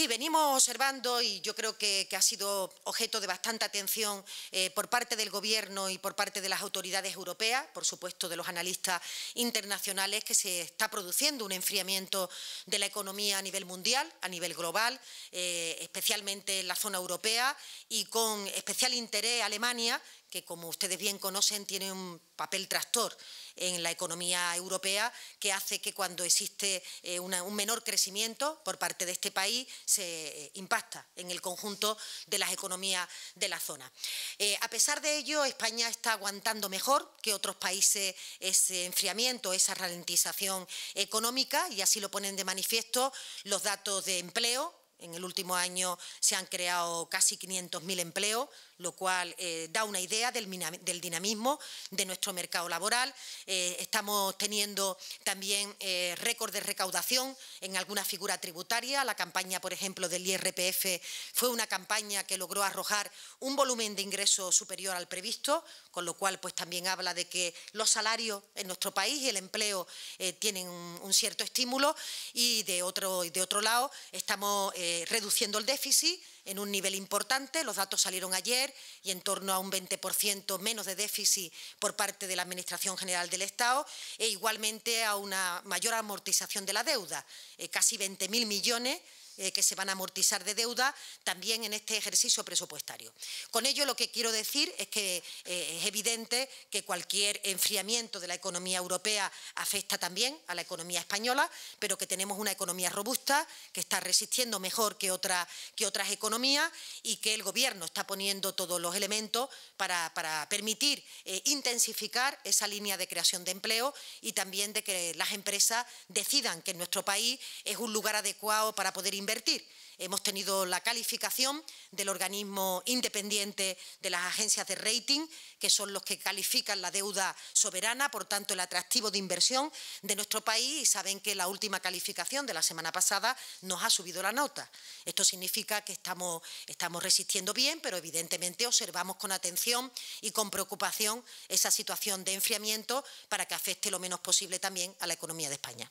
Sí, venimos observando y yo creo que, ha sido objeto de bastante atención eh, por parte del Gobierno y por parte de las autoridades europeas, por supuesto de los analistas internacionales, que se está produciendo un enfriamiento de la economía a nivel mundial, a nivel global, eh, especialmente en la zona europea y con especial interés Alemania, que como ustedes bien conocen tiene un papel tractor en la economía europea que hace que cuando existe eh, un menor crecimiento por parte de este país se eh, impacta en el conjunto de las economías de la zona. Eh, a pesar de ello, España está aguantando mejor que otros países ese enfriamiento, esa ralentización económica y así lo ponen de manifiesto los datos de empleo. En el último año se han creado casi 500.000 empleos, lo cual eh, da una idea del, dinamismo de nuestro mercado laboral. Eh, estamos teniendo también eh, récord de recaudación en alguna figura tributaria. La campaña, por ejemplo, del IRPF fue una campaña que logró arrojar un volumen de ingresos superior al previsto, con lo cual pues también habla de que los salarios en nuestro país y el empleo tienen un, cierto estímulo y de otro, de otro lado estamos reduciendo el déficit en un nivel importante. Los datos salieron ayer y en torno a un 20% menos de déficit por parte de la Administración General del Estado e igualmente a una mayor amortización de la deuda, eh, casi 20.000 millones eh, que se van a amortizar de deuda también en este ejercicio presupuestario. Con ello lo que quiero decir es que eh, es evidente que cualquier enfriamiento de la economía europea afecta también a la economía española, pero que tenemos una economía robusta que está resistiendo mejor que, otra, que otras economías y que el Gobierno está poniendo todos los elementos para, para permitir eh, intensificar esa línea de creación de empleo y también de que las empresas decidan que nuestro país es un lugar adecuado para poder invertir Hemos tenido la calificación del organismo independiente de las agencias de rating, que son los que califican la deuda soberana, por tanto el atractivo de inversión de nuestro país y saben que la última calificación de la semana pasada nos ha subido la nota. Esto significa que estamos resistiendo bien, pero evidentemente observamos con atención y con preocupación esa situación de enfriamiento para que afecte lo menos posible también a la economía de España.